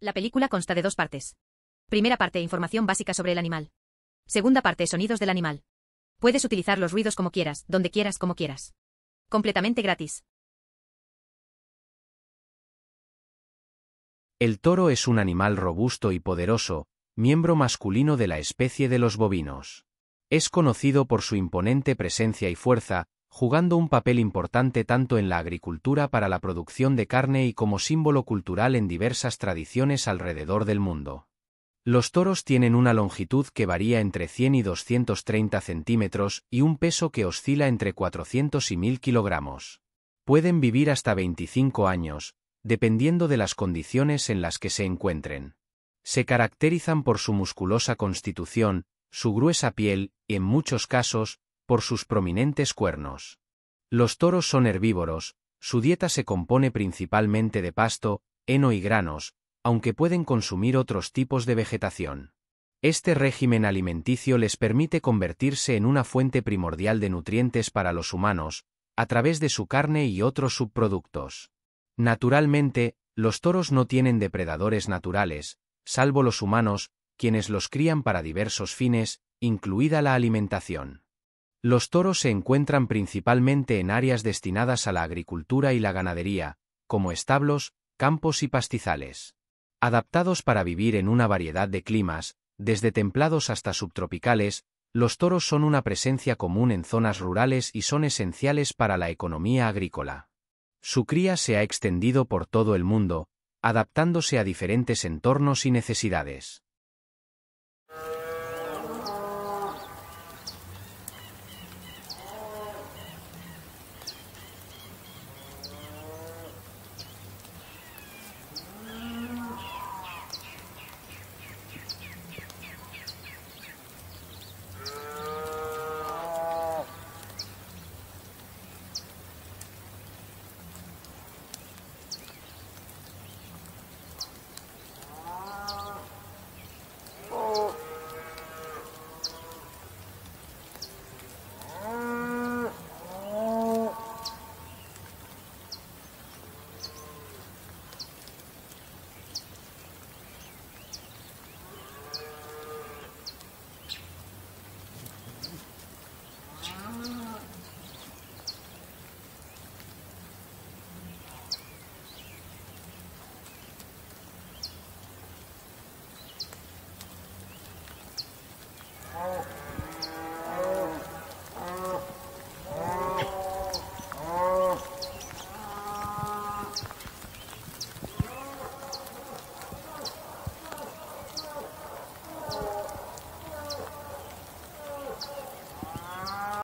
La película consta de dos partes. Primera parte, información básica sobre el animal. Segunda parte, sonidos del animal. Puedes utilizar los ruidos como quieras, donde quieras, como quieras. Completamente gratis. El toro es un animal robusto y poderoso, miembro masculino de la especie de los bovinos. Es conocido por su imponente presencia y fuerza, jugando un papel importante tanto en la agricultura para la producción de carne y como símbolo cultural en diversas tradiciones alrededor del mundo. Los toros tienen una longitud que varía entre 100 y 230 centímetros y un peso que oscila entre 400 y 1000 kilogramos. Pueden vivir hasta 25 años, dependiendo de las condiciones en las que se encuentren. Se caracterizan por su musculosa constitución, su gruesa piel y, en muchos casos, por sus prominentes cuernos. Los toros son herbívoros, su dieta se compone principalmente de pasto, heno y granos, aunque pueden consumir otros tipos de vegetación. Este régimen alimenticio les permite convertirse en una fuente primordial de nutrientes para los humanos, a través de su carne y otros subproductos. Naturalmente, los toros no tienen depredadores naturales, salvo los humanos, quienes los crían para diversos fines, incluida la alimentación. Los toros se encuentran principalmente en áreas destinadas a la agricultura y la ganadería, como establos, campos y pastizales. Adaptados para vivir en una variedad de climas, desde templados hasta subtropicales, los toros son una presencia común en zonas rurales y son esenciales para la economía agrícola. Su cría se ha extendido por todo el mundo, adaptándose a diferentes entornos y necesidades.